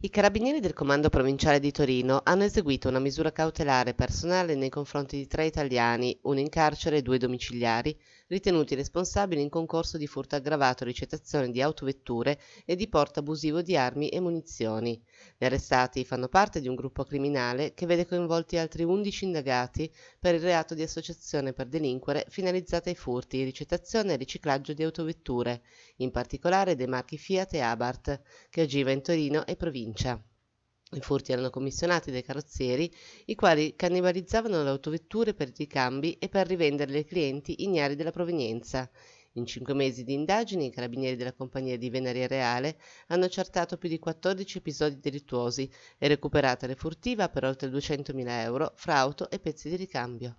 I carabinieri del Comando Provinciale di Torino hanno eseguito una misura cautelare personale nei confronti di tre italiani, uno in carcere e due domiciliari, ritenuti responsabili in concorso di furto aggravato, ricettazione di autovetture e di porto abusivo di armi e munizioni. Gli arrestati fanno parte di un gruppo criminale che vede coinvolti altri 11 indagati per il reato di associazione per delinquere finalizzata ai furti, ricettazione e riciclaggio di autovetture, in particolare dei marchi Fiat e Abart, che agiva in Torino e provincia provincia. I furti erano commissionati dai carrozzieri, i quali cannibalizzavano le autovetture per i ricambi e per rivenderle ai clienti ignari della provenienza. In cinque mesi di indagini, i carabinieri della compagnia di Venaria Reale hanno accertato più di 14 episodi delittuosi e recuperata le furtiva per oltre 200.000 euro fra auto e pezzi di ricambio.